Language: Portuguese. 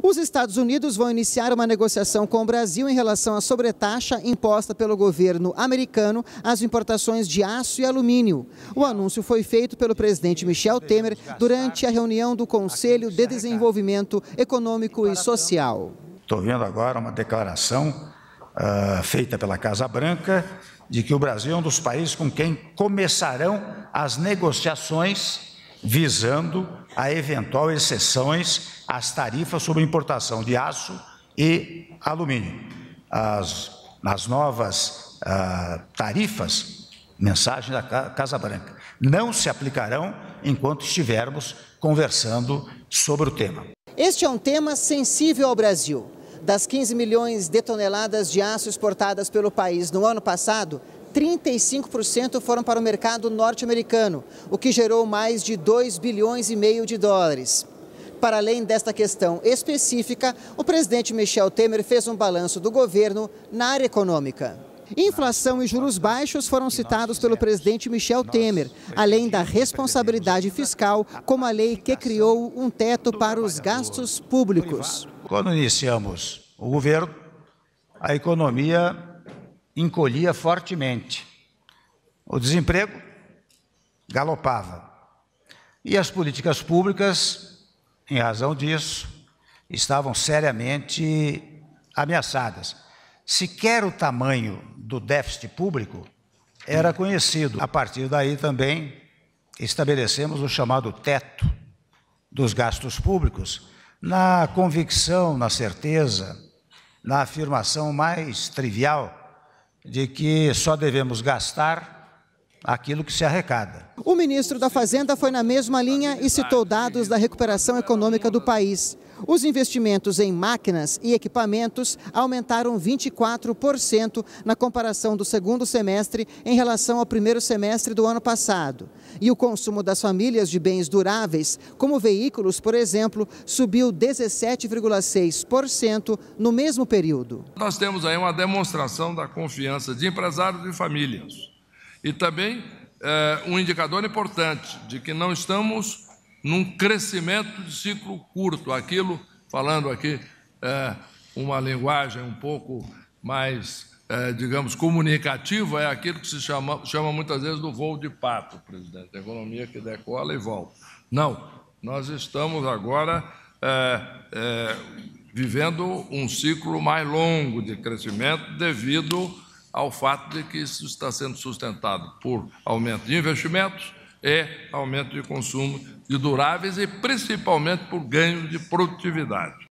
Os Estados Unidos vão iniciar uma negociação com o Brasil em relação à sobretaxa imposta pelo governo americano às importações de aço e alumínio. O anúncio foi feito pelo presidente Michel Temer durante a reunião do Conselho de Desenvolvimento Econômico e Social. Estou vendo agora uma declaração uh, feita pela Casa Branca de que o Brasil é um dos países com quem começarão as negociações visando a eventual exceções às tarifas sobre importação de aço e alumínio. As, novas ah, tarifas, mensagem da Casa Branca, não se aplicarão enquanto estivermos conversando sobre o tema. Este é um tema sensível ao Brasil. Das 15 milhões de toneladas de aço exportadas pelo país no ano passado, 35% foram para o mercado norte-americano, o que gerou mais de 2 bilhões e meio de dólares. Para além desta questão específica, o presidente Michel Temer fez um balanço do governo na área econômica. Inflação e juros baixos foram citados pelo presidente Michel Temer, além da responsabilidade fiscal, como a lei que criou um teto para os gastos públicos. Quando iniciamos o governo, a economia encolhia fortemente. O desemprego galopava. E as políticas públicas, em razão disso, estavam seriamente ameaçadas. Sequer o tamanho do déficit público era conhecido. A partir daí também estabelecemos o chamado teto dos gastos públicos, na convicção, na certeza, na afirmação mais trivial de que só devemos gastar aquilo que se arrecada. O ministro da Fazenda foi na mesma linha e citou dados da recuperação econômica do país. Os investimentos em máquinas e equipamentos aumentaram 24% na comparação do segundo semestre em relação ao primeiro semestre do ano passado. E o consumo das famílias de bens duráveis, como veículos, por exemplo, subiu 17,6% no mesmo período. Nós temos aí uma demonstração da confiança de empresários e famílias e também é, um indicador importante de que não estamos num crescimento de ciclo curto, aquilo, falando aqui é, uma linguagem um pouco mais, é, digamos, comunicativa, é aquilo que se chama, chama muitas vezes do voo de pato, presidente, a economia que decola e volta. Não, nós estamos agora vivendo um ciclo mais longo de crescimento devido ao fato de que isso está sendo sustentado por aumento de investimentos e aumento de consumo de duráveis e principalmente por ganho de produtividade.